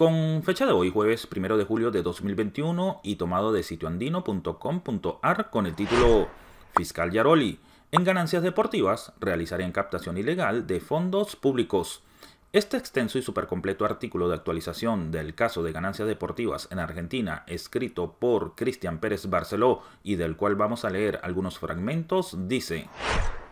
Con fecha de hoy, jueves 1 de julio de 2021, y tomado de sitioandino.com.ar con el título Fiscal Yaroli. En ganancias deportivas, realizarían captación ilegal de fondos públicos. Este extenso y supercompleto artículo de actualización del caso de ganancias deportivas en Argentina, escrito por Cristian Pérez Barceló y del cual vamos a leer algunos fragmentos, dice,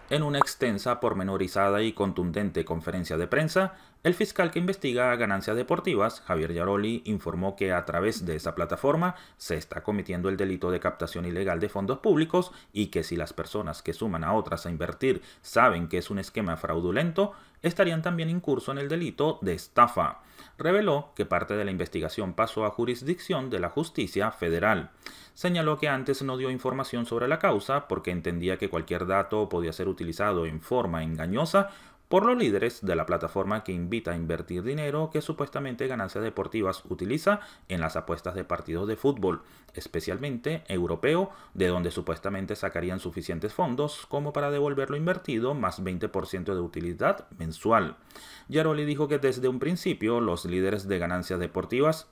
en una extensa, pormenorizada y contundente conferencia de prensa, el fiscal que investiga ganancias deportivas, Javier Yaroli, informó que a través de esa plataforma se está cometiendo el delito de captación ilegal de fondos públicos y que si las personas que suman a otras a invertir saben que es un esquema fraudulento, estarían también curso en el delito de estafa. Reveló que parte de la investigación pasó a jurisdicción de la justicia federal. Señaló que antes no dio información sobre la causa porque entendía que cualquier dato podía ser utilizado en forma engañosa por los líderes de la plataforma que invita a invertir dinero que supuestamente Ganancias Deportivas utiliza en las apuestas de partidos de fútbol, especialmente europeo, de donde supuestamente sacarían suficientes fondos como para devolver lo invertido más 20% de utilidad mensual. Yaroli dijo que desde un principio los líderes de Ganancias Deportivas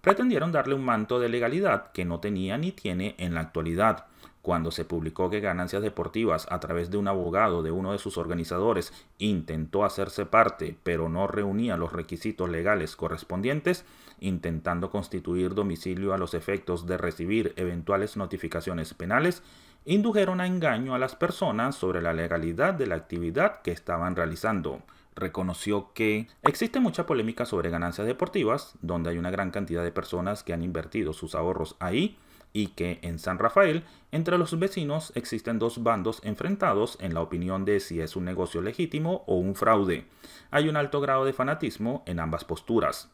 pretendieron darle un manto de legalidad que no tenía ni tiene en la actualidad cuando se publicó que Ganancias Deportivas, a través de un abogado de uno de sus organizadores, intentó hacerse parte, pero no reunía los requisitos legales correspondientes, intentando constituir domicilio a los efectos de recibir eventuales notificaciones penales, indujeron a engaño a las personas sobre la legalidad de la actividad que estaban realizando reconoció que existe mucha polémica sobre ganancias deportivas, donde hay una gran cantidad de personas que han invertido sus ahorros ahí y que en San Rafael entre los vecinos existen dos bandos enfrentados en la opinión de si es un negocio legítimo o un fraude. Hay un alto grado de fanatismo en ambas posturas.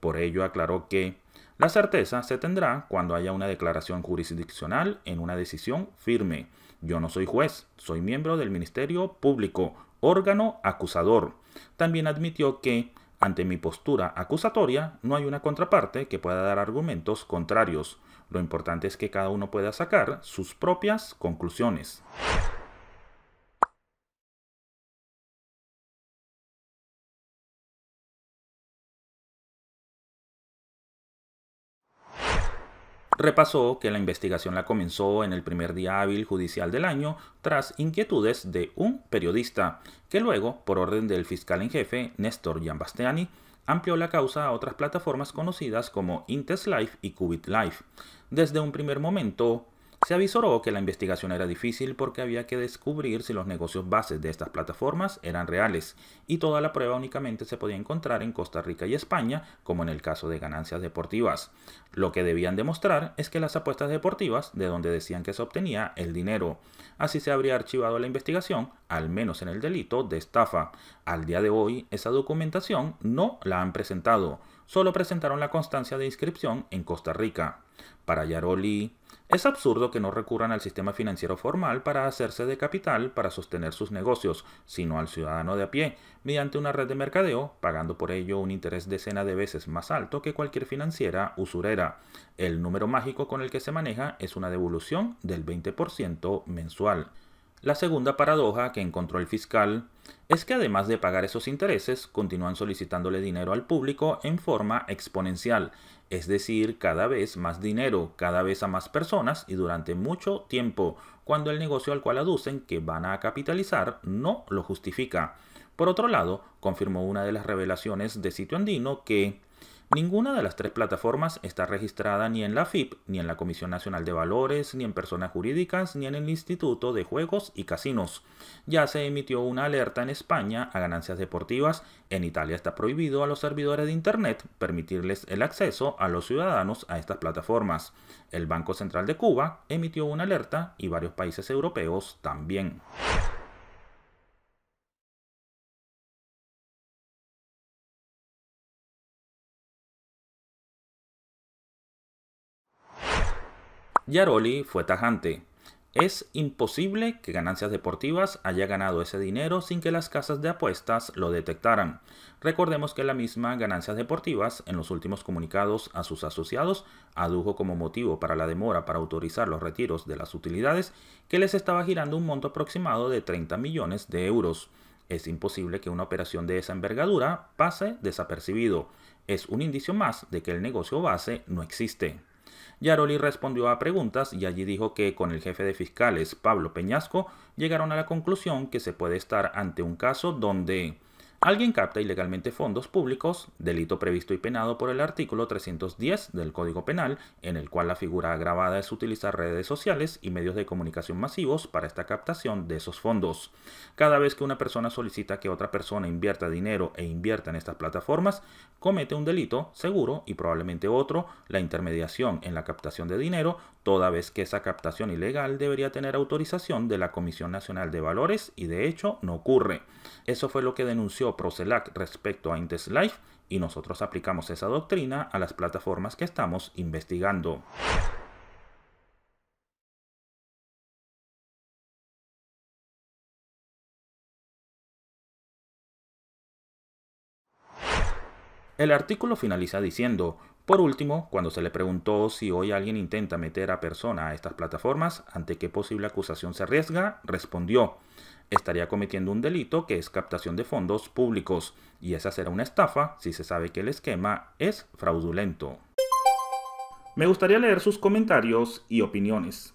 Por ello aclaró que la certeza se tendrá cuando haya una declaración jurisdiccional en una decisión firme. Yo no soy juez, soy miembro del Ministerio Público, órgano acusador. También admitió que ante mi postura acusatoria, no hay una contraparte que pueda dar argumentos contrarios. Lo importante es que cada uno pueda sacar sus propias conclusiones. Repasó que la investigación la comenzó en el primer día hábil judicial del año tras inquietudes de un periodista, que luego, por orden del fiscal en jefe Néstor Giambastiani, amplió la causa a otras plataformas conocidas como Intes Life y Cubit Life. Desde un primer momento, se avisoró que la investigación era difícil porque había que descubrir si los negocios bases de estas plataformas eran reales y toda la prueba únicamente se podía encontrar en Costa Rica y España, como en el caso de ganancias deportivas. Lo que debían demostrar es que las apuestas deportivas, de donde decían que se obtenía el dinero. Así se habría archivado la investigación, al menos en el delito de estafa. Al día de hoy, esa documentación no la han presentado, solo presentaron la constancia de inscripción en Costa Rica. Para Yaroli, es absurdo que no recurran al sistema financiero formal para hacerse de capital para sostener sus negocios, sino al ciudadano de a pie, mediante una red de mercadeo, pagando por ello un interés decena de veces más alto que cualquier financiera usurera. El número mágico con el que se maneja es una devolución del 20% mensual. La segunda paradoja que encontró el fiscal es que además de pagar esos intereses, continúan solicitándole dinero al público en forma exponencial, es decir, cada vez más dinero, cada vez a más personas y durante mucho tiempo, cuando el negocio al cual aducen que van a capitalizar no lo justifica. Por otro lado, confirmó una de las revelaciones de Sitio Andino que Ninguna de las tres plataformas está registrada ni en la FIP, ni en la Comisión Nacional de Valores, ni en personas jurídicas, ni en el Instituto de Juegos y Casinos. Ya se emitió una alerta en España a ganancias deportivas. En Italia está prohibido a los servidores de Internet permitirles el acceso a los ciudadanos a estas plataformas. El Banco Central de Cuba emitió una alerta y varios países europeos también. Yaroli fue tajante. Es imposible que Ganancias Deportivas haya ganado ese dinero sin que las casas de apuestas lo detectaran. Recordemos que la misma Ganancias Deportivas, en los últimos comunicados a sus asociados, adujo como motivo para la demora para autorizar los retiros de las utilidades que les estaba girando un monto aproximado de 30 millones de euros. Es imposible que una operación de esa envergadura pase desapercibido. Es un indicio más de que el negocio base no existe. Yaroli respondió a preguntas y allí dijo que con el jefe de fiscales Pablo Peñasco llegaron a la conclusión que se puede estar ante un caso donde Alguien capta ilegalmente fondos públicos, delito previsto y penado por el artículo 310 del Código Penal, en el cual la figura agravada es utilizar redes sociales y medios de comunicación masivos para esta captación de esos fondos. Cada vez que una persona solicita que otra persona invierta dinero e invierta en estas plataformas, comete un delito seguro y probablemente otro, la intermediación en la captación de dinero, toda vez que esa captación ilegal debería tener autorización de la Comisión Nacional de Valores y de hecho no ocurre. Eso fue lo que denunció Procelac respecto a Intest Life y nosotros aplicamos esa doctrina a las plataformas que estamos investigando. El artículo finaliza diciendo, por último, cuando se le preguntó si hoy alguien intenta meter a persona a estas plataformas, ante qué posible acusación se arriesga, respondió, estaría cometiendo un delito que es captación de fondos públicos, y esa será una estafa si se sabe que el esquema es fraudulento. Me gustaría leer sus comentarios y opiniones.